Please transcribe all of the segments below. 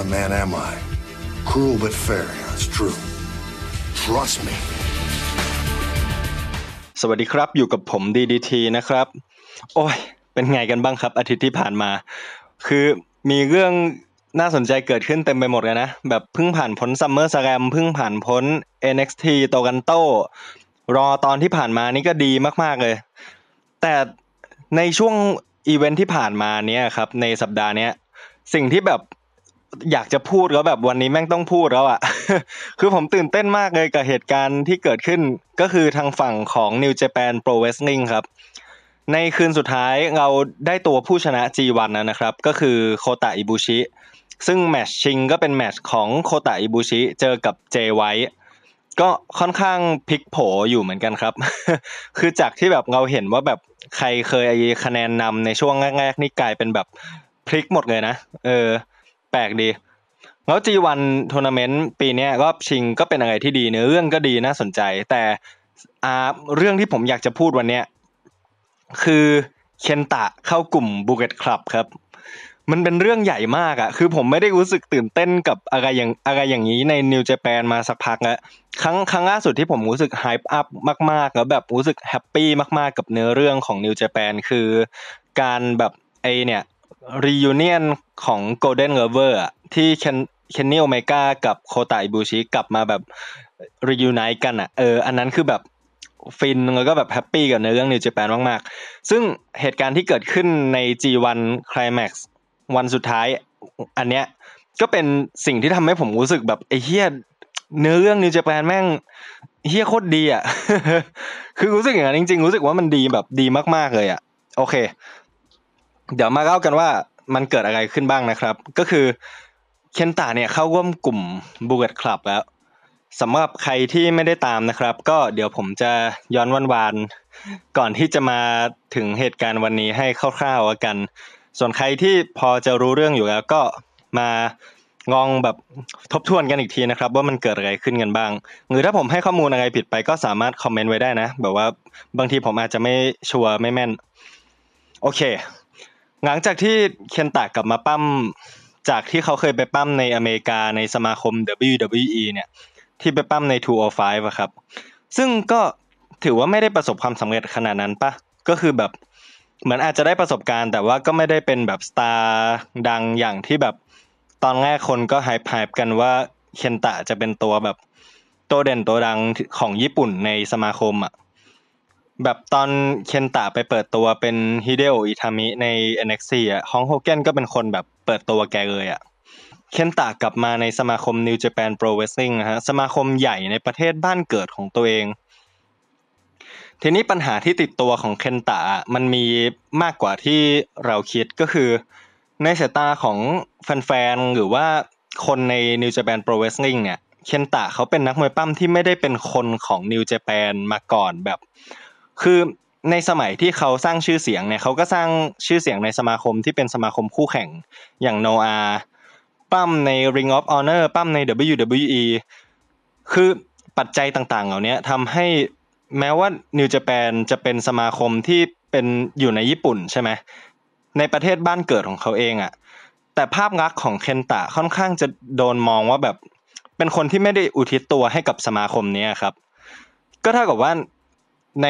kind of man am I? Cruel but fair, it's true. Trust me. สวัสดีครับอยู่กับผมดีดีทีนะครับ โอ้ย เป็นไงกันบ้างครับอาทิตย์ที่ผ่านมา คือมีเรื่องน่าสนใจเกิดขึ้นเต็มไปหมดเลยนะ แบบเพิ่งผ่านพ้นซัมเมอร์สแกรมเพิ่งผ่านพ้น NXT โตกันโต รอตอนที่ผ่านมานี่ก็ดีมากๆเลย แต่ในช่วง อีเวนท์ที่ผ่านมาเนี้ยครับในสัปดาห์เนี้ยสิ่งที่แบบอยากจะพูดแล้วแบบวันนี้แม่งต้องพูดแล้วอ่ะ คือผมตื่นเต้นมากเลยกับเหตุการณ์ที่เกิดขึ้นก็คือทางฝั่งของ New Japan Pro Wrestling ครับ ในคืนสุดท้ายเราได้ตัวผู้ชนะ G1 นะครับ ก็คือโคตะอิบุชิซึ่งแมชชิงก็เป็นแมชของโคตะอิบุชิเจอกับเจไวก็ค่อนข้างพลิกโผอยู่เหมือนกันครับ คือจากที่แบบเราเห็นว่าแบบใครเคยคะแนนนำในช่วงแรกๆนี่กลายเป็นแบบพลิกหมดเลยนะ เออแปลกดี แล้วจีวันทัวร์นาเมนต์ปีนี้รอบชิง ก็เป็นอะไรที่ดีเนื้อเรื่องก็ดีน่าสนใจ แต่อาเรื่องที่ผมอยากจะพูดวันนี้คือเคนตะเข้ากลุ่มบูเกตคลับครับ มันเป็นเรื่องใหญ่มากอะคือผมไม่ได้รู้สึกตื่นเต้นกับอะไรอย่างอะไรอย่างนี้ในนิวเจแปนมาสักพักแล้วครั้งครั้งล่าสุดที่ผมรู้สึกไฮป์อัพมากๆแล้วแบบรู้สึกแฮปปี้มากๆกับเนื้อเรื่องของนิวเจแปนคือการแบบไอเนี่ยรียูเนียนของโกลเด้นเกอร์เวอร์ที่เคนเคนนี่โอเมก้ากับโคตาอิบูชิกลับมาแบบรียูไนกันอ่ะ เออ อันนั้นคือแบบฟินแล้วก็แบบแฮปปี้กับในเรื่องนิวจแปนมาก ๆ ซึ่งเหตุการณ์ที่เกิดขึ้นใน G1 Climax วันสุดท้าย อันเนี้ยก็เป็นสิ่งที่ทำให้ผมรู้สึกแบบไอ้เฮียเนื้อเรื่องนิวจแปนแม่งเฮียโคตรดีอ่ะ คือรู้สึกอย่างนั้นจริง ๆ รู้สึกว่ามันดีแบบดีมาก ๆ เลยอ่ะโอเคเดี๋ยวมาเล่ากันว่ามันเกิดอะไรขึ้นบ้างนะครับ ก็คือเคนตาเนี่ยเข้าร่วมกลุ่มบูเกตคลับแล้วสำหรับใครที่ไม่ได้ตามนะครับ ก็เดี๋ยวผมจะย้อนวันวานก่อนที่จะมาถึงเหตุการณ์วันนี้ให้คร่าวๆกัน ส่วนใครที่พอจะรู้เรื่องอยู่แล้ว ก็มางองแบบทบทวนกันอีกทีนะครับ ว่ามันเกิดอะไรขึ้นกันบ้างหรือถ้าผมให้ข้อมูลอะไรผิดไป ก็สามารถคอมเมนต์ไว้ได้นะแบบว่าบางทีผมอาจจะไม่ชัวร์ไม่แม่น โอเคหลังจากที่เคนตะกลับมาปั้มจากที่เขาเคยไปปั้มในอเมริกาในสมาคม WWE เนี่ยที่ไปปั้มใน Two or Five อะครับซึ่งก็ถือว่าไม่ได้ประสบความสำเร็จขนาดนั้นปะก็คือแบบเหมือนอาจจะได้ประสบการณ์ แต่ว่าก็ไม่ได้เป็นแบบสตาร์ดังอย่างที่แบบ ตอนแรกคนก็ไฮพไป์กันว่าเคนตะจะเป็นตัวแบบตัวเด่นตัวดังของญี่ปุ่นในสมาคมอะ่ะแบบตอนเคนตะไปเปิดตัวเป็นฮิเดโออิทามิใน NXT อ่ะฮองโฮเกนก็เป็นคนแบบเปิดตัวแกเลยอ่ะ เคนตะกลับมาในสมาคม New Japan Pro Wrestling นะฮะ สมาคมใหญ่ในประเทศบ้านเกิดของตัวเอง ทีนี้ปัญหาที่ติดตัวของเคนตะมันมีมากกว่าที่เราคิดก็คือในสายตาของแฟนๆหรือว่าคนใน New Japan Pro Wrestling เนี่ย เคนตะเขาเป็นนักมวยปั้มที่ไม่ได้เป็นคนของ New Japan มาก่อนแบบคือในสมัยที่เขาสร้างชื่อเสียงเนี่ยเขาก็สร้างชื่อเสียงในสมาคมที่เป็นสมาคมคู่แข่งอย่างโนอาปั้มใน Ring of Honor ปั้มใน WWE คือปัจจัยต่างๆเหล่านี้ทำให้แม้ว่านิวจแปนจะเป็นสมาคมที่เป็นอยู่ในญี่ปุ่นใช่ไหมในประเทศบ้านเกิดของเขาเองอะแต่ภาพลักษณ์ของเคนตะค่อนข้างจะโดนมองว่าแบบเป็นคนที่ไม่ได้อุทิศตัวให้กับสมาคมนี้ครับก็เท่ากับว่าใน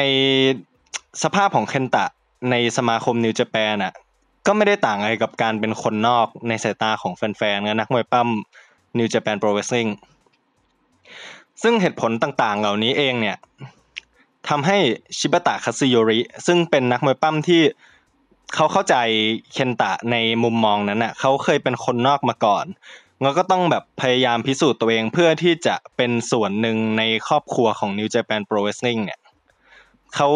สภาพของเคนตะในสมาคมนิวเจแปนอ่ะก็ไม่ได้ต่างอะไรกับการเป็นคนนอกในสายตาของแฟนๆะนักมวยปั้มนิวเจแปนโปรเวสซิ่งซึ่งเหตุผลต่างๆเหล่านี้เองเนี่ยทำให้ชิบะตะคาซิโยริซึ่งเป็นนักมวยปั้มที่เขาเข้าใจเคนตะในมุมมองนั้นน่ะเขาเคยเป็นคนนอกมาก่อนเร้ก็ต้องแบบพยายามพิสูจน์ตัวเองเพื่อที่จะเป็นส่วนหนึ่งในครอบครัวของนิวเจแปนโปรเวสซิ่งเนี่ยเขา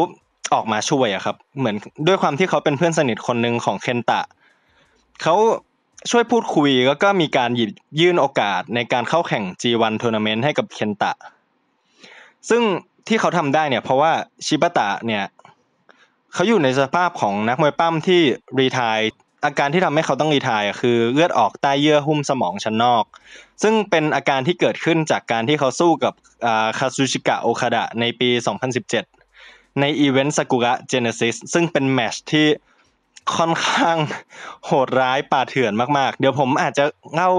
ออกมาช่วยอะครับ เหมือนด้วยความที่เขาเป็นเพื่อนสนิทคนหนึ่งของเคนตะ เขาช่วยพูดคุยแล้วก็มีการหยิบยื่นโอกาสในการเข้าแข่ง G1 ทัวร์นาเมนต์ให้กับเคนตะ ซึ่งที่เขาทำได้เนี่ยเพราะว่าชิบะตะเนี่ยเขาอยู่ในสภาพของนักมวยปั้มที่รีทายอาการที่ทำให้เขาต้องรีทายคือเลือดออกใต้เยื่อหุ้มสมองชั้นนอก ซึ่งเป็นอาการที่เกิดขึ้นจากการที่เขาสู้กับคาซูชิกะโอคาดะในปี2017ในอีเวนต์สากุระเจเนซิสซึ่งเป็นแมชที่ค่อนข้างโหดร้ายป่าเถื่อนมากๆเดี๋ยวผมอาจจะเล่า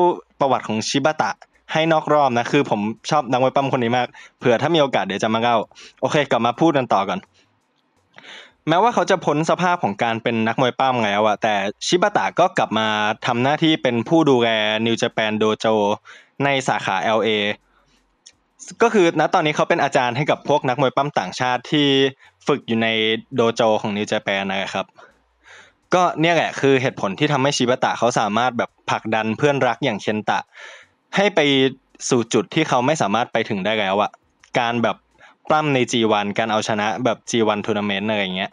ประวัติของชิบะตะ ให้นอกรอบนะคือผมชอบนักมวยปั้มคนนี้มากเผื่อถ้ามีโอกาสเดี๋ยวจะมาเล่าโอเค กลับมาพูดกันต่อก่อนแม้ว่าเขาจะพ้นสภาพของการเป็นนักมวยปั้มแล้วอะแต่ชิบะตะก็กลับมาทำหน้าที่เป็นผู้ดูแลนิวเจแปนโดโจในสาขา LA ก็คือณตอนนี้เขาเป็นอาจารย์ให้กับพวกนักมวยปั้มต่างชาติที่ฝึกอยู่ในโดโจของนิวเจแปนนะครับก็เนี่ยแหละคือเหตุผลที่ทำให้ชิบะตะเขาสามารถแบบผลักดันเพื่อนรักอย่างเชนตะ ให้ไปสู่จุดที่เขาไม่สามารถไปถึงได้แล้วอะการแบบปั้มใน G1 การเอาชนะแบบ G1 ทัวร์นาเมนต์อะไรเงี้ย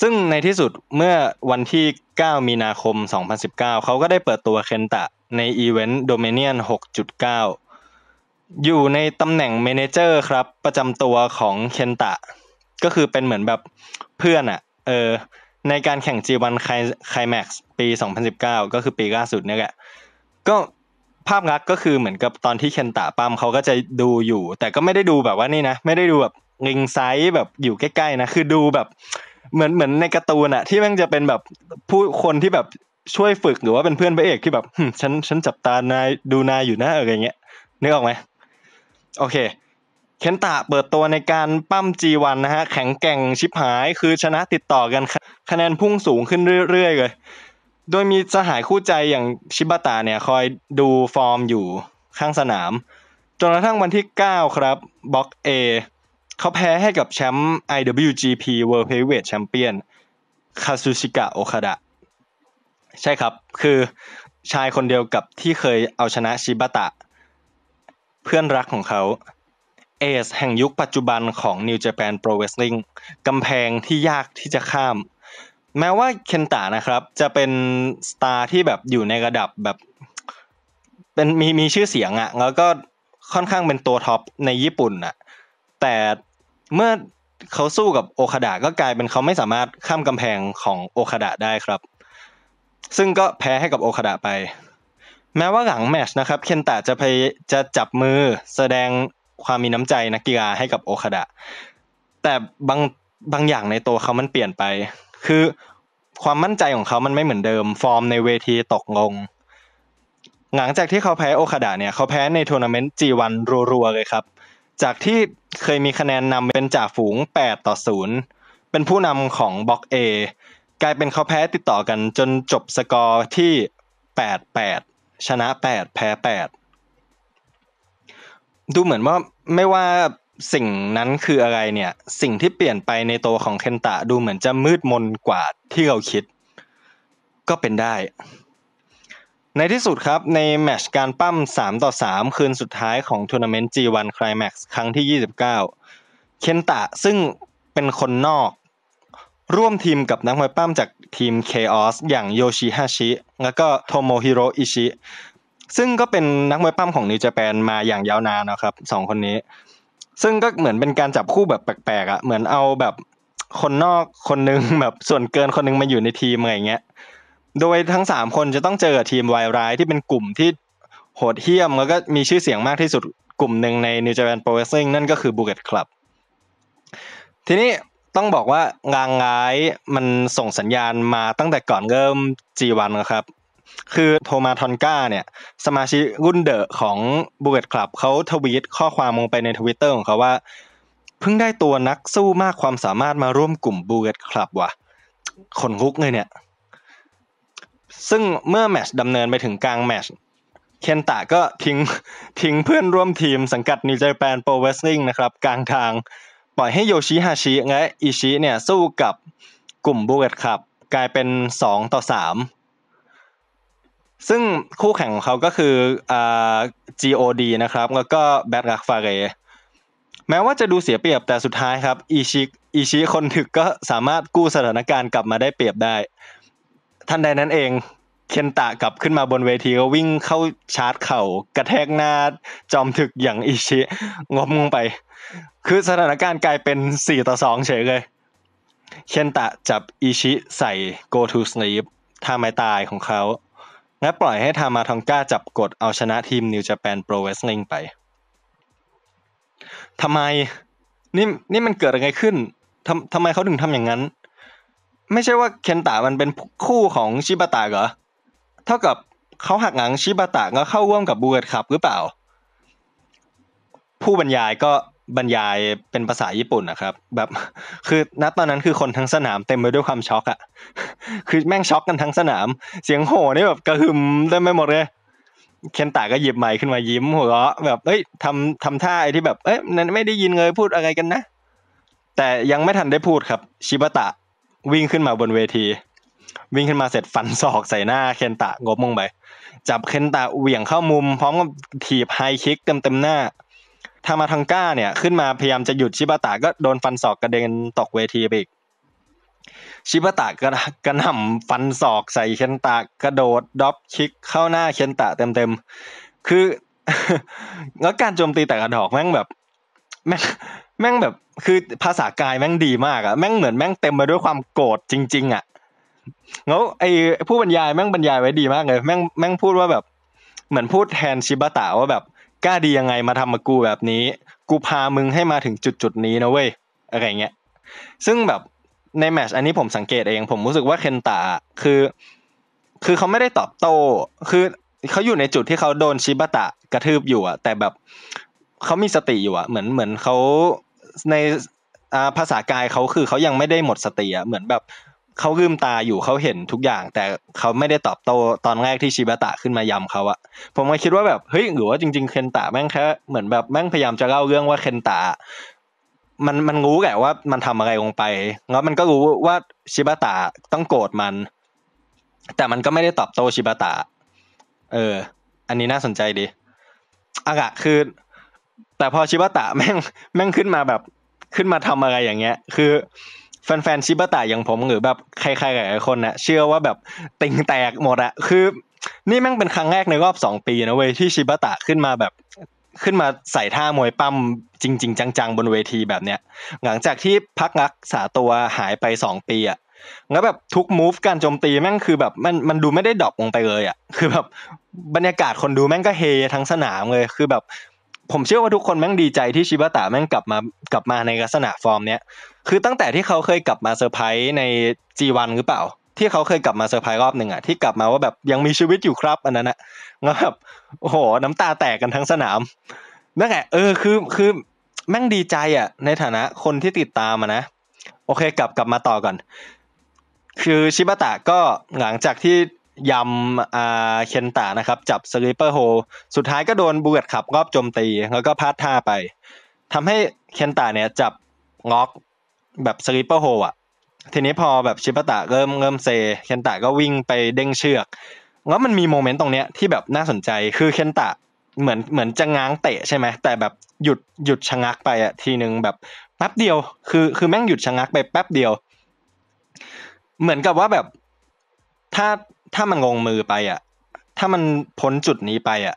ซึ่งในที่สุดเมื่อวันที่ 9 มีนาคม 2019 เขาก็ได้เปิดตัวเคนตะในอีเวนต์โดเมเนียน6.9อยู่ในตำแหน่งเมนเจอร์ครับประจำตัวของเคนตะก็คือเป็นเหมือนแบบเพื่อนอะเออในการแข่ง G1 ไคลแม็กซ์ปี 2019 ก็คือปีล่าสุดนี่แหละก็ภาพลักษณ์ก็คือเหมือนกับตอนที่เคนตะปั้มเขาก็จะดูอยู่ แต่ก็ไม่ได้ดูแบบว่านี่นะไม่ได้ดูแบบริงไซส์แบบอยู่ใกล้ๆนะคือดูแบบ เหมือนเหมือนในการ์ตูนอะที่มันจะเป็นแบบผู้คนที่แบบช่วยฝึกหรือว่าเป็นเพื่อนพระเอกที่แบบฉันฉันจับตานายดูนายอยู่นะอะไรเงี้ยนึกออกไหมโอเค เคนตะเปิดตัวในการปั้ม G1 นะฮะ แข็งแกร่งชิบหาย คือชนะติดต่อกันคะแนนพุ่งสูงขึ้นเรื่อยๆเลย โดยมีสหายคู่ใจอย่างชิบะตะเนี่ยคอยดูฟอร์มอยู่ข้างสนาม จนกระทั่งวันที่9ครับบล็อก A เขาแพ้ให้กับแชมป์ IWGP World Heavyweight Champion คาซูชิกะโอคาดะใช่ครับ คือชายคนเดียวกับที่เคยเอาชนะชิบะตะเพื่อนรักของเขาเอซแห่งยุคปัจจุบันของ New Japan Pro Wrestling กำแพงที่ยากที่จะข้าม แม้ว่าเคนตานะครับจะเป็นสตาร์ที่แบบอยู่ในระดับแบบ เป็นมีมีชื่อเสียงอะแล้วก็ค่อนข้างเป็นตัวท็อปในญี่ปุ่นอะแต่เมื่อเขาสู้กับโอคาดะก็กลายเป็นเขาไม่สามารถข้ามกำแพงของโอคาดะได้ครับ ซึ่งก็แพ้ให้กับโอคาดะไปแม้ว่าหลังแมชนะครับ เคนตะจะพยจะจับมือแสดงความมีน้ำใจนักกีฬาให้กับโอคาดะ แต่บางบางอย่างในตัวเขามันเปลี่ยนไป คือความมั่นใจของเขามันไม่เหมือนเดิม ฟอร์มในเวทีตกลงหลังจากที่เขาแพ้โอคาดะเนี่ย เขาแพ้ในทัวร์นาเมนต์จีวันรัวๆเลยครับ จากที่เคยมีคะแนนนำเป็นจ่าฝูง8ต่อ0เป็นผู้นำของบล็อก A กลายเป็นเขาแพ้ติดต่อกัน จนจบสกอร์ที่8 8ชนะแปดแพ้แปดดูเหมือนว่าไม่ว่าสิ่งนั้นคืออะไรเนี่ย สิ่งที่เปลี่ยนไปในตัวของเคนตะ ดูเหมือนจะมืดมนกว่าที่เราคิด ก็เป็นได้ ในที่สุดครับในแมชการปั้ม 3 ต่อ 3 คืนสุดท้ายของทัวร์นาเมนต์ G1 Climax ครั้งที่ 29 เคนตะซึ่งเป็นคนนอกร่วมทีมกับนักมวยปั้มจากทีม Chaos อย่างโยชิฮาชิแล้วก็โทโมฮิโรอิชิซึ่งก็เป็นนักมวยปั้มของนิวจแปนมาอย่างยาวนานนะครับสองคนนี้ ซึ่งก็เหมือนเป็นการจับคู่แบบแปลกๆอะ่ะเหมือนเอาแบบคนนอกคนนึงแบบส่วนเกินคนนึงมาอยู่ในทีมอะไรเงี้ยโดยทั้งสามคนจะต้องเจอทีมวายร้ายที่เป็นกลุ่มที่โหดเหี้ยมแล้วก็มีชื่อเสียงมากที่สุดกลุ่มหนึ่งในนิวจแปนโปรเวสซิ่งนั่นก็คือบูเกตคลับทีนี้ต้องบอกว่างางง้ายมันส่งสัญญาณมาตั้งแต่ก่อนเริ่ม G1 นะครับ คือโทมาทอนก้าเนี่ยสมาชิกรุ่นเดอะของบูเกตคลับเขาทวีตข้อความลงไปในทวิตเตอร์ของเขาว่าเพิ่งได้ตัวนักสู้มากความสามารถมาร่วมกลุ่มบูเกตคลับว่ะขนลุกเลยเนี่ยซึ่งเมื่อแมชดำเนินไปถึงกลางแมชเคนตะก็ทิ้งทิ้งเพื่อนร่วมทีมสังกัดนิวเจแปนโปรเวสซิ่งนะครับกลางทางปล่อยให้โยชิฮาชิและอิชิเนี่ยสู้กับกลุ่มบูเกตครับกลายเป็น2ต่อ3 ซึ่งคู่แข่งของเขาก็คืออ่า GOD นะครับแล้วก็แบทรักฟาเรแม้ว่าจะดูเสียเปรียบแต่สุดท้ายครับอิชิอิชิคนถึกก็สามารถกู้สถานการณ์กลับมาได้เปรียบได้ทันใดนั้นเองเคนตะกลับขึ้นมาบนเวทีก็วิ่งเข้าชาร์จเข่ากระแทกหน้าจอมถึกอย่างอิชิงมงไป คือสถานการณ์กลายเป็นสี่ต่อสองเฉยเลยเคนตะจับอิชิใส่ go to sleep ท่าไม้ตายของเขาและปล่อยให้ทามาทองก้าจับกดเอาชนะทีมนิวจแปนโปรเวสลิงไปทำไมนี่นี่มันเกิดอะไรขึ้นทำทำไมเขาถึงทำอย่างนั้น ไม่ใช่ว่าเคนตะมันเป็นคู่ของชิบะตะเหรอท่ากับเขาหักหลังชิบะตะก็เข้าร่วมกับบูเอตครับหรือเปล่า ผู้บรรยายก็บรรยายเป็นภาษาญี่ปุ่นนะครับ แบบคือณตอนนั้นคือคนทั้งสนาม เต็มไปด้วยความช็อกอะคือแม่งช็อกกันทั้งสนาม เสียงโห่นี่แบบกระหึ่มได้ไม่หมดเลยเคนตาก็หยิบไมค์ขึ้นมายิ้มหัวเราะแบบเอ้ยทำทำท่าไอ้ที่แบบ เอ้ยนั้นไม่ได้ยินเลยพูดอะไรกันนะ แต่ยังไม่ทันได้พูดครับชิบะตะวิ่งขึ้นมาบนเวทีวิ่งขึ้นมาเสร็จฟันศอกใส่หน้าเคนตะงบมงไปจับเคนตะเหวี่ยงเข้ามุม พร้อมกับถีบไฮคิกเต็มเต็มหน้าทามาทังก้าเนี่ย ขึ้นมาพยายามจะหยุดชิบะตะก็โดนฟันศอกกระเด็นตกเวทีไปอีกชิบะตะก็กระหน่ำฟันศอกใส่เคนตะกระโดดด็อปคิกเข้าหน้าเคนตะเต็มเต็มคือ แล้วการโจมตีแต่กระดอกแม่งแบบแม่งแม่งแบบคือภาษากายแม่งดีมากอะแม่งเหมือนแม่งเต็มไปด้วยความโกรธจริง ๆอะแล้วไอ้ผู้บรรยายแม่งบรรยายไว้ดีมากเลยแม่งแม่งพูดว่าแบบเหมือนพูดแทนชิบะตะว่าแบบกล้าดียังไงมาทำมากูแบบนี้ กูพามึงให้มาถึงจุดจุดนี้นะเว้ยอะไรเงี้ยซึ่งแบบในแมชอันนี้ผมสังเกตเอง ผมรู้สึกว่าเคนตะคือ คือเขาไม่ได้ตอบโต้คือเขาอยู่ในจุดที่เขาโดนชิบะตะกระทืบอยู่อะแต่แบบเขามีสติอยู่อะเหมือนเหมือนเขาในภาษากายเขาคือเขายังไม่ได้หมดสติอะเหมือนแบบเขาลืมตาอยู่เขาเห็นทุกอย่าง แต่เขาไม่ได้ตอบโต้ตอนแรกที่ชิบะตะ ขึ้นมายำเขาอะผมก็คิดว่าแบบเฮ้ยหรือว่าจริง ๆเคนตะแม่งแค่เหมือนแบบแม่งพยายามจะเล่าเรื่องว่าเคนตะมันมันรู้แหละว่า มันทำอะไรลงไปแล้วมันก็รู้ว่าชิบะตะต้องโกรธมัน แต่มันก็ไม่ได้ตอบโต้ชิบะตะเออ อันนี้น่าสนใจดีอากะ คือ แต่พอชิบะตะแม่งแม่งขึ้นมาแบบขึ้นมาทำอะไรอย่างเงี้ย คือแฟนๆชิบะตะอย่างผมหรือแบบใครๆหลายคนนะเชื่อว่าแบบติงแตกหมดอะคือ นี่แม่งเป็นครั้งแรกในรอบสองปีนะเว้ยที่ชิบะตะขึ้นมาแบบขึ้นมาใส่ท่ามวยปั้มจริง ๆ จังๆ บนเวทีแบบเนี้ยหลังจากที่พักงักษาตัวหายไปสองปีอะแล้วแบบทุกมูฟการโจมตีแม่งคือแบบมันมันดูไม่ได้ดรอปลงไปเลยอะคือแบบบรรยากาศคนดูแม่งก็เฮทั้งสนามเลยคือแบบผมเชื่อว่าทุกคนแม่งดีใจที่ชิบะตะแม่งกลับมากลับมาในลักษณะฟอร์มเนี้ย คือตั้งแต่ที่เขาเคยกลับมาเซอร์ไพรส์ในจีวันหรือเปล่า ที่เขาเคยกลับมาเซอร์ไพรส์รอบหนึ่งอะที่กลับมาว่าแบบยังมีชีวิตอยู่ครับอันนั้นอะงลแบบโอ้โหน้ำตาแตกกันทั้งสนามนั่นแหละเออคือคือแม่งดีใจอ่ะ ในฐานะคนที่ติดตามนะโอเคกลับกลับมาต่อก่อน คือชิบะตะก็หลังจากที่ยำอาเคนตานะครับจับสลิปเปอร์โฮสุดท้ายก็โดนบูเกตขับรอบโจมตี แล้วก็พลาดท่าไปทำให้เคนตาเนี่ยจับล็อกแบบสลิปเปอร์โฮอ่ะ ทีนี้พอแบบชิปตะเริ่มเริ่มเซ เคนตาก็วิ่งไปเด้งเชือกแล้วมันมีโมเมนต์ตรงเนี้ยที่แบบน่าสนใจคือเคนตะเหมือนเหมือนจะง้างเตะใช่ไหมแต่แบบหยุดหยุดชะงักไปอะทีหนึ่งแบบแป๊บเดียว คือคือแม่งหยุดชะงักไปแป๊บเดียว เหมือนกับว่าแบบถ้าถ้ามันลงมือไปอ่ะ ถ้ามันพ้นจุดนี้ไปอ่ะ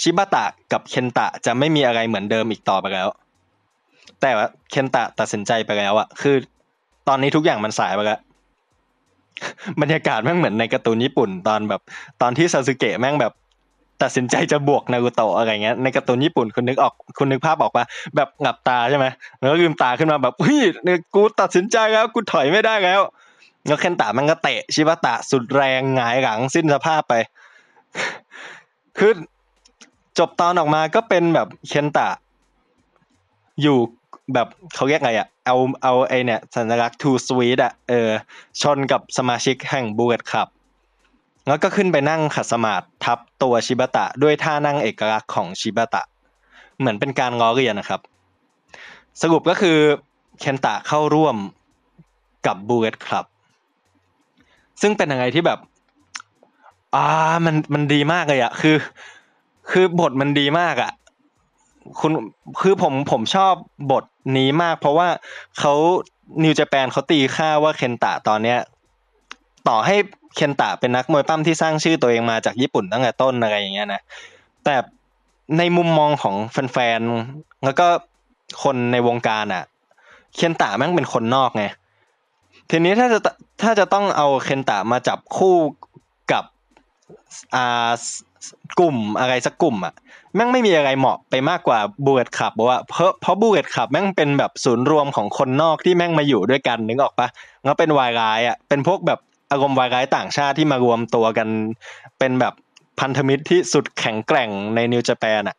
ชิบะตะกับเคนตะจะไม่มีอะไรเหมือนเดิมอีกต่อไปแล้ว แต่ว่าเคนตะตัดสินใจไปแล้วอ่ะ คือ ตอนนี้ทุกอย่างมันสายไปแล้วบรรยากาศแม่งเหมือนในการ์ตูนญี่ปุ่นตอนแบบ ตอนที่ซาสึเกะแม่งแบบตัดสินใจจะบวกนารูโตะอะไรเงี้ยในการ์ตูนญี่ปุ่นคุณนึกออก คุณนึกภาพออกปะแบบหลับตาใช่ไหม แล้วลืมตาขึ้นมาแบบเฮ้ยกูตัดสินใจแล้ว กูถอยไม่ได้แล้วแล้วเคนตะมันก็เตะชิบะตะสุดแรงหงายหลังสิ้นสภาพไปคือจบตอนออกมาก็เป็นแบบเคนตะอยู่แบบเขาเรียกไงอะเอาเอาไอเนี่ยสัญลักษณ์ทูสวีดอะเออชนกับสมาชิกแห่งบูเกตครับแล้วก็ขึ้นไปนั่งขัดสมาธิทับตัวชิบะตะ ด้วยท่านั่งเอกลักษณ์ของชิบะตะ เหมือนเป็นการง้อเรียนนะครับ สรุปก็คือเคนตะเข้าร่วมกับบูเกตครับซึ่งเป็นยังไงที่แบบ อ่า มัน มันดีมากเลยอะ คือ คือบทมันดีมากอะคุณคือผม ผมชอบบทนี้มาก เพราะว่าเขานิวเจแปนเขาตีค่าว่าเคนตะตอนเนี้ย ต่อให้เคนตะเป็นนักมวยปั้มที่สร้างชื่อตัวเองมาจากญี่ปุ่นตั้งแต่ต้นอะไรอย่างเงี้ยนะ แต่ในมุมมองของแฟนๆ แล้วก็คนในวงการอะเคนตะแม่งเป็นคนนอกไงทีนี้ถ้าจะถ้าจะต้องเอาเคนตะมาจับคู่กับอ่ากลุ่มอะไรสักกลุ่มอ่ะแม่งไม่มีอะไรเหมาะไปมากกว่าบูเอตขับว่าเพราะเพราะบูเอตขับแม่งเป็นแบบศูนย์รวมของคนนอกที่แม่งมาอยู่ด้วยกันนึกออกปะงั้นเป็นวายร้ายอ่ะเป็นพวกแบบอารมณ์วายร้ายต่างชาติที่มารวมตัวกัน เป็นแบบพันธมิตรที่สุดแข็งแกร่งในนิวจแปนอ่ะ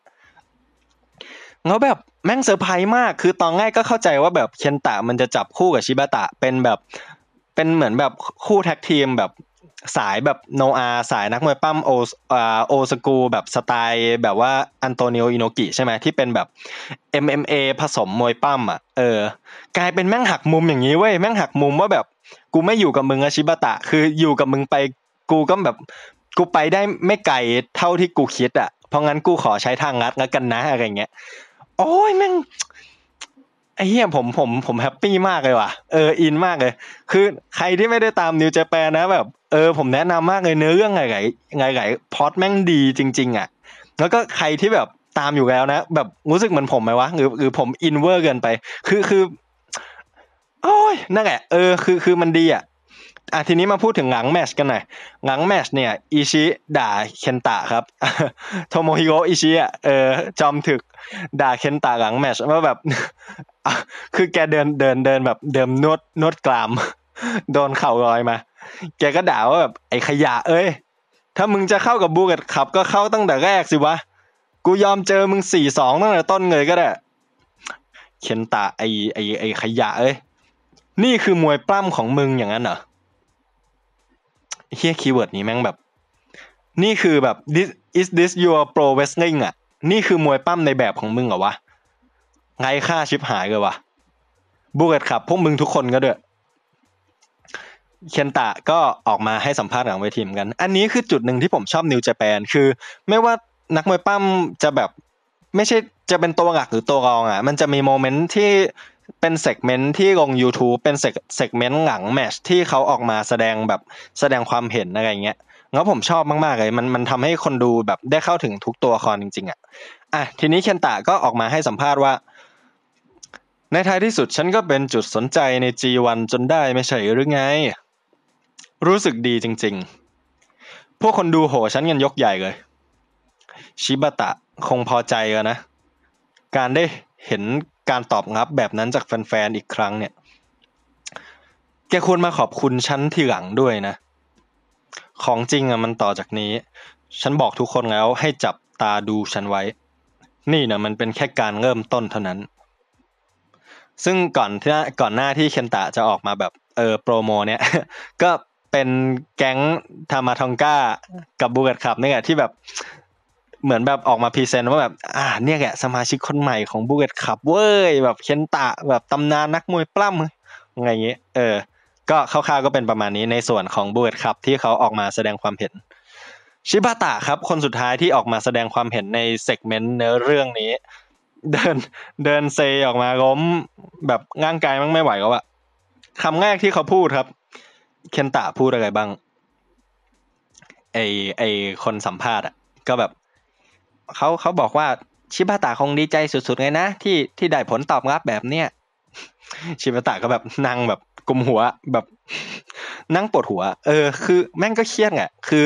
แล้วแบบแม่งเซอร์ไพรส์มาก คือตอนแรกก็เข้าใจว่าแบบเคนตะมันจะจับคู่กับชิบะตะ เป็นแบบ เป็นเหมือนแบบคู่แท็กทีม แบบสายแบบโนอาสายนักมวยปั้มโอโอสกูแบบสไตล์ แบบว่าอันโตนิโออินโนกิใช่ไหมที่เป็นแบบ MMA ผสมมวยปั้มอ่ะเออ กลายเป็นแม่งหักมุมอย่างนี้เว้ยแม่งหักมุมว่าแบบกูไม่อยู่กับมึงอาชิบะตะ คืออยู่กับมึงไปกูก็แบบกูไปได้ไม่ไกลเท่าที่กูคิดอ่ะเพราะงั้นกูขอใช้ทางงัดแล้วกันนะอะไรเงี้ยโอ้ยแม่งไอ้เหี้ยผมผม ผมแฮปปี้มากเลยว่ะเอออิน มากเลย คือใครที่ไม่ได้ตามนิวเจแปนนะ แบบเออผมแนะนำมากเลยเนื้อเรื่องไงไงไงไงพอดแม่งดีจริง ๆ อ่ะ แล้วก็ใครที่แบบตามอยู่แล้วนะแบบรู้สึกเหมือนผมไหมวะหรือหรือผมอินเวอร์เกินไป คือคือโอ้ยนั่นแหละเออคือคือมันดีอ่ะอ่ะทีนี้มาพูดถึงหลังแมชกันหน่อยหลังแมชเนี่ยอิชิด่าเคนตะครับโทโมฮิโกะอิชิอ่ะเออจอมถึกด่าเคนตะหลังแมชว่าแบบ คือแกเดินเดินเดินแบบเดิมนวดนวดกลามโดนเข่าลอยมา แกก็ด่าว่าแบบไอ้ขยะเอ้ยถ้ามึงจะเข้ากับบูเกตขับก็เข้าตั้งแต่แรกสิวะกูยอมเจอมึงสี่สองตั้งแต่ต้นเลยก็ได้เคนตะไอ้ไอ้ไอ้ขยะเอ้ยนี่คือมวยปล้ำของมึงอย่างนั้นเหรอเฮียคีย์เวิร์ดนี้แม่งแบบ นี่คือแบบ this is this your pro wrestling อ่ะนี่คือมวยปั้มในแบบของมึงเหรอวะไงค่าชิบหายเลยวะบูเกตขับพวกมึงทุกคนก็เด้อเคนตะก็ออกมาให้สัมภาษณ์หลังเวทีเหมือนกัน อันนี้คือจุดหนึ่งที่ผมชอบนิวเจแปนคือไม่ว่านักมวยปั้มจะแบบ ไม่ใช่จะเป็นตัวหลักหรือตัวรองอ่ะมันจะมีโมเมนต์ที่เป็นเซกเมนต์ที่ลง YouTube เป็นเซกเมนต์หลังแมชที่เขาออกมาแสดงแบบแสดงความเห็นอะไรเงี้ยแล้วผมชอบมากๆเลยมันมันทำให้คนดูแบบได้เข้าถึงทุกตัวคอนจริง ๆอ่ะอ่ะทีนี้เคนตะก็ออกมาให้สัมภาษณ์ว่า ในท้ายที่สุดฉันก็เป็นจุดสนใจใน G1 จนได้ไม่ใช่หรือไง รู้สึกดีจริง ๆ พวกคนดูโหฉันเงินยกใหญ่เลยชิบะตะคงพอใจแล้วนะ การได้เห็นการตอบรับแบบนั้นจากแฟนๆ อีกครั้งเนี่ย แกควรมาขอบคุณฉันทีหลังด้วยนะ ของจริงอะมันต่อจากนี้ ฉันบอกทุกคนแล้วให้จับตาดูฉันไว้ นี่นะมันเป็นแค่การเริ่มต้นเท่านั้น ซึ่งก่อนที่ก่อนหน้าที่เคนตะจะออกมาแบบเออโปรโมเนี่ย ก็เป็นแก๊งทามาทองก้า กับบูเกตขับนี่แหละที่แบบเหมือนแบบออกมาพรีเซนต์ว่าแบบอ่าเนี่ยแหละสมาชิกคนใหม่ของบูเกตขับเว้ยแบบเคนตะแบบตำนานนักมวยปล้ำอะไรเงี้ยเออก็คร่าวๆก็เป็นประมาณนี้ในส่วนของบูเกตขับที่เขาออกมาแสดงความเห็น ชิบะตะครับ คนสุดท้ายที่ออกมาแสดงความเห็นในเซกเมนต์เนื้อเรื่องนี้ เดิน เดินเซออกมาล้ม แบบง่างกายมันไม่ไหวเขาวอะคำแรกที่เขาพูดครับเคนตะพูดอะไรบ้างไอไอคนสัมภาษณ์อะก็แบบเขาเขาบอกว่าชิบะตะคงดีใจสุดๆไงนะที่ที่ได้ผลตอบรับแบบเนี้ยชิบะตะก็แบบนั่งแบบกลุมหัวแบบ นั่งปวดหัว เออ คือแม่งก็เครียดอ่ะคือ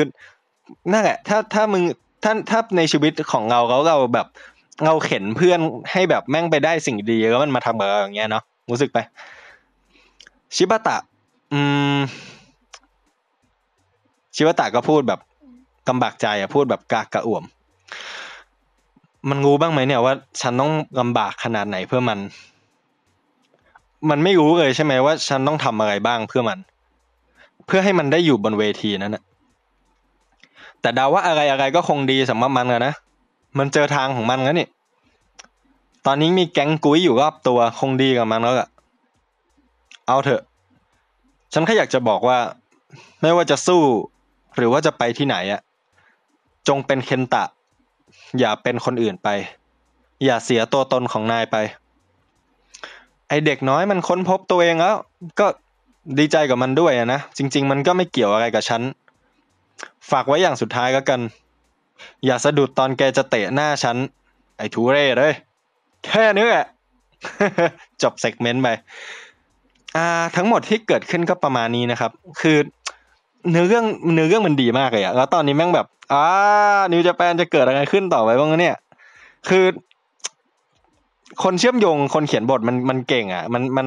นั่นแหละถ้าถ้ามึงถ้าถ้าในชีวิตของเราเราเราแบบเราเข็นเพื่อนให้แบบแม่งไปได้สิ่งดีแล้วมันมาทำแบบเราอย่างเงี้ยเนาะรู้สึกไป ชิบะตะ อืมชิบะตะก็พูดแบบกำบากใจอ่ะพูดแบบกากกระอ่วมมันรู้บ้างไหมเนี่ยว่า ฉันต้องลำบากขนาดไหนเพื่อมัน มันไม่รู้เลยใช่ไหมว่าฉันต้องทำอะไรบ้างเพื่อมัน เพื่อให้มันได้อยู่บนเวทีนั้นนะแต่ดาว่าอะไรอะไรก็คงดีสำหรับมันนะ มันเจอทางของมันแล้วนี่ ตอนนี้มีแก๊งกุ้ยอยู่รอบตัวคงดีกับมันแล้วอะเอาเถอะ ฉันแค่อยากจะบอกว่า ไม่ว่าจะสู้หรือว่าจะไปที่ไหนอะ จงเป็นเคนตะอย่าเป็นคนอื่นไป อย่าเสียตัวตนของนายไป ไอเด็กน้อยมันค้นพบตัวเองแล้วก็ดีใจกับมันด้วยนะจริง ๆ มันก็ไม่เกี่ยวอะไรกับฉัน ฝากไว้อย่างสุดท้ายก็กัน อย่าสะดุดตอนแกจะเตะหน้าฉัน ไอทูเร่เลย แค่นี้แหละจบเซกเมนต์ไปอ่าทั้งหมดที่เกิดขึ้นก็ประมาณนี้นะครับ คือเนื้อเรื่องเนื้อเรื่องมันดีมากเลยอะแล้วตอนนี้แม่งแบบอ่านิวจะแปนจะเกิดอะไรขึ้นต่อไปบ้างเนี่ย คือ คนเชื่อมโยงคนเขียนบทมันมันเก่งอ่ะมันมัน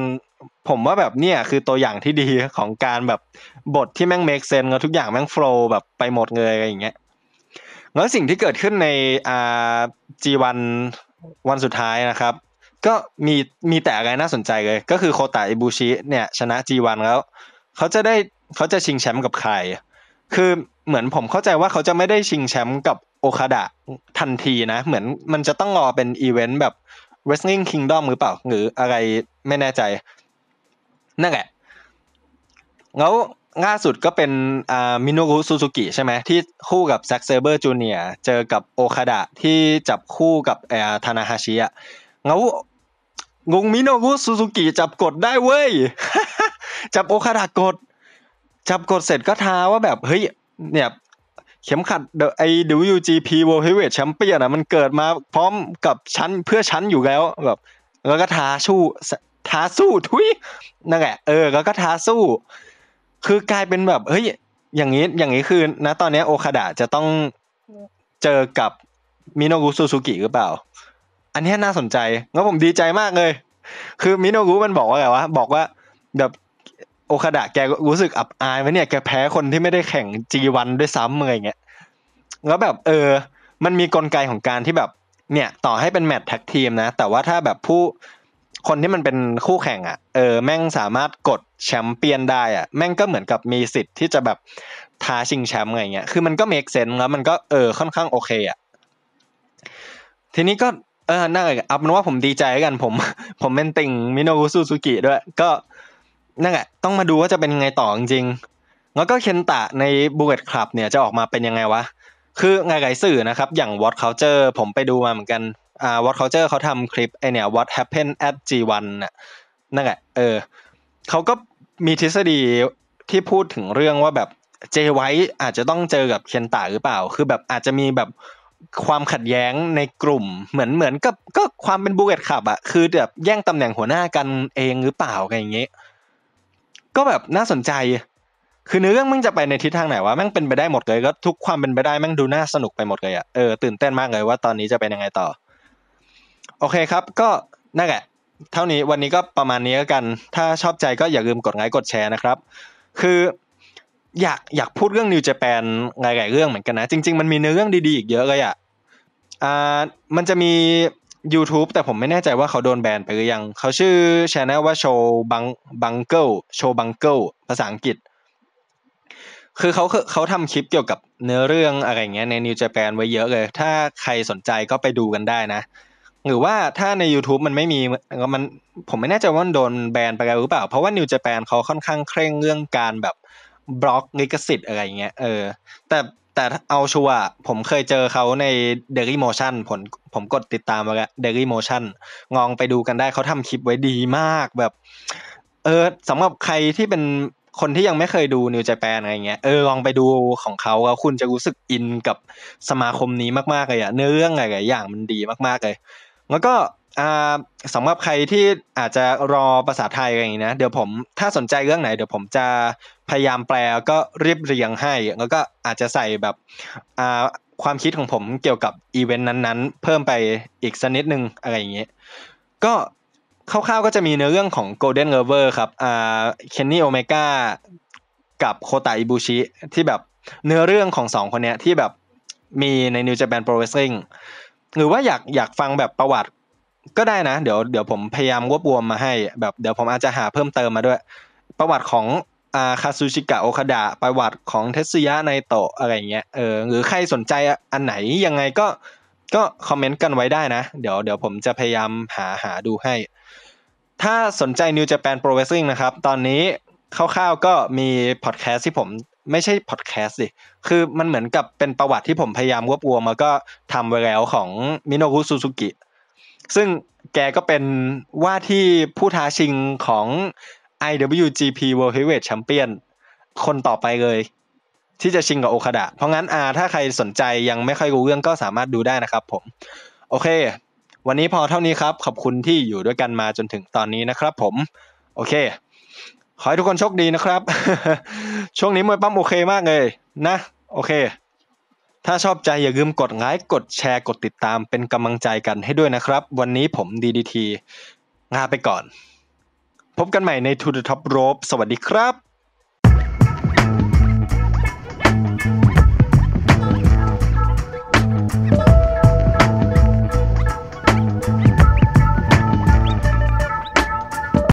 ผมว่าแบบเนี่ยคือตัวอย่างที่ดีของการแบบบทที่แม่งเมคเซนแล้ทุกอย่างแม่งโฟล์แบบไปหมดเลยอะไรอย่างเงี้ยแล้วสิ่งที่เกิดขึ้นในอ่าจีวันวันสุดท้ายนะครับ ก็มีมีแต่อะไรน่าสนใจเลย ก็คือโคตะอิบูชิเนี่ยชนะจีวันแล้ว เขาจะได้เขาจะชิงแชมป์กับใครคือเหมือนผมเข้าใจว่าเขาจะไม่ได้ชิงแชมป์กับโอคาดะทันทีนะ เหมือนมันจะต้องรอเป็นอีเวนต์แบบ Wrestling Kingdom หรือเปล่าหรืออะไรไม่แน่ใจนั่นแหละแล้วล่าสุดก็เป็นอ่ามินนรุซูซูกิใช่ไหมที่คู่กับแซ็กเซเบอร์จูเนียเจอกับโอคาดะที่จับคู่กับแอร์ทานาฮาชิอะเง้วงงมิโนรุซูซูกิจับกดได้เว้ยจับโอคาดะกดจับกดเสร็จก็ท้าว่าแบบเฮ้ยเนี่ยเข็มขัดไอ้ WGP World Heavyweight Champion นะมันเกิดมาพร้อมกับชั้นเพื่อชั้นอยู่แล้วแบบ แล้วก็ท้าสู้ท้าสู้ทุยนั่นแหละเออแล้วก็ท้าสู้ คือกลายเป็นแบบเฮ้ยอย่างนี้อย่างนี้คือนะตอนนี้โอคาดะจะต้องเจอกับมิโนกุซูซูกิหรือเปล่า อันนี้น่าสนใจแล้วผมดีใจมากเลย คือมิโนกุมันบอกว่าไงวะบอกว่าแบบโอคาดะแกรู้สึกอับอายไหมเนี่ยแกแพ้คนที่ไม่ได้แข่งจีวันด้วยซ้ำเมื่อยเงี้ยแล้วแบบเออมันมีกลไกของการที่แบบเนี่ยต่อให้เป็นแมตช์แท็กทีมนะแต่ว่าถ้าแบบผู้คนที่มันเป็นคู่แข่งอะ่ะเออแม่งสามารถกดแชมป์เปียนได้อะ่ะแม่งก็เหมือนกับมีสิทธิ์ที่จะแบบท้าชิงแชมป์อะไรเงี้ยคือมันก็เมคเซนแล้วมันก็เออค่อนข้างโอเคอะ่ะทีนี้ก็เออน่าเอาเป็นว่าผมดีใจกันผมผมเป็นติ่งมิโนกุสุซูกิด้วยก็นั่นแหละต้องมาดูว่าจะเป็นยังไงต่อจริงๆแล้วก็เคนตะในบูเกตคลับเนี่ยจะออกมาเป็นยังไงวะ คือไงไงสื่อนะครับอย่างวตเคาน์เตอร์ผมไปดูมาเหมือนกันอ่า What c u เ t อร์เขาทำคลิปไอเนี่ย What Happened at G1 น่ะนั่นแหละเออเขาก็มีทฤษฎีที่พูดถึงเรื่องว่าแบบเจไวอาจจะต้องเจอกับเคนตะหรือเปล่า คือแบบอาจจะมีแบบความขัดแย้งในกลุ่ม เหมือนเหมือนกับก็ความเป็นบูเกตคลับอะคือแบบแย่งตำแหน่งหัวหน้ากันเองหรือเปล่าอะไรอย่างเงี้ยก็แบบน่าสนใจ คือเนื้อเรื่องมันจะไปในทิศทางไหนวะแม่งเป็นไปได้หมดเลยก็ทุกความเป็นไปได้แม่งดูน่าสนุกไปหมดเลยอะเออตื่นเต้นมากเลยว่าตอนนี้จะเป็นยังไงต่อ โอเคครับก็นั่นแหละเท่านี้วันนี้ก็ประมาณนี้กัน ถ้าชอบใจก็อย่าลืมกดไลค์กดแชร์นะครับ คืออยากอยากพูดเรื่องนิวเจแปนหลายๆเรื่องเหมือนกันนะ จริงๆ มันมีเนื้อเรื่องดีๆ อีกเยอะเลยอะอ่ามันจะมี YouTube แต่ผมไม่แน่ใจว่าเขาโดนแบนไปหรือยัง เขาชื่อชแนลว่าโชว์บังบังเกิลโชว์บังเกิลภาษาอังกฤษ คือเขาเขาทำคลิปเกี่ยวกับเนื้อเรื่องอะไรเงี้ยในนิวเจ์แปนไว้เยอะเลยถ้าใครสนใจก็ไปดูกันได้นะ หรือว่าถ้าใน YouTube มันไม่มีมันผมไม่แน่ใจว่ามันโดนแบนไปแล้วหรือเปล่า เพราะว่านิวเจ์แปนเขาค่อนข้างเคร่งเรื่องการแบบบล็อกลิขสิทธิ์อะไรเงี้ยเออ แต่แต่เอาชัวผมเคยเจอเขาใน Daily Motion ผมผมกดติดตามมาแล้ว Daily Motion งองไปดูกันได้เขาทำคลิปไว้ดีมากแบบ เออสำหรับใครที่เป็นคนที่ยังไม่เคยดูนิวจแปนอะไรเงี้ยเออลองไปดูของเขาแล้วคุณจะรู้สึกอินกับสมาคมนี้มากๆเลยอะเนื้อเรื่องหลายอย่างมันดีมากๆเลยแล้วก็สำหรับใครที่อาจจะรอภาษาไทยอะไรอย่างนี้นะเดี๋ยวผมถ้าสนใจเรื่องไหน เดี๋ยวผมจะพยายามแปลก็รีบเรียงให้ แล้วก็อาจจะใส่แบบความคิดของผมเกี่ยวกับ อีเวนต์นั้นๆเพิ่มไปอีกสักนิดนึงอะไรอย่างเงี้ยก็คร่าวๆก็จะมีเนื้อเรื่องของ Golden Lover ครับเคนนี่โอเมก้ากับโคตาอิบูชิที่แบบเนื้อเรื่องของสองคนเนี้ย ที่แบบมีใน New Japan Pro Wrestling หรือว่าอยากอยากฟังแบบประวัติก็ได้นะเดี๋ยวเดี๋ยวผมพยายามรวบรวมมาให้ แบบเดี๋ยวผมอาจจะหาเพิ่มเติมมาด้วย ประวัติของอาคาซูชิกะโอคาดะประวัติของเทสุยะไนโตะอะไรเงี้ยเออหรือใครสนใจอันไหนยังไงก็ก็คอมเมนต์กันไว้ได้นะ เดี๋ยวเดี๋ยวผมจะพยายามหาหาดูให้ ถ้าสนใจ New Japan Pro Wrestling นะครับ ตอนนี้คร่าวๆก็มีพอดแคสต์ที่ผม ไม่ใช่พอดแคสต์สิคือมันเหมือนกับเป็นประวัติที่ผมพยายามรวบรวมมาก็ทำไว้แล้วของมิโนคุซูซูกิซึ่งแกก็เป็นว่าที่ผู้ท้าชิงของ IWGP World Heavyweight Champion คนต่อไปเลยที่จะชิงกับโอคาดะ เพราะงั้นอาถ้าใครสนใจยังไม่ค่อยรู้เรื่องก็สามารถดูได้นะครับผม โอเค วันนี้พอเท่านี้ครับขอบคุณที่อยู่ด้วยกันมาจนถึงตอนนี้นะครับผมโอเค ขอให้ทุกคนโชคดีนะครับ ช่วงนี้มวยปั้มโอเคมากเลยนะ โอเคถ้าชอบใจอย่าลืมกดไลค์กดแชร์ กดติดตามเป็นกำลังใจกันให้ด้วยนะครับ วันนี้ผมดีดีทีงาไปก่อน พบกันใหม่ใน To the Top Rope สวัสดีครับ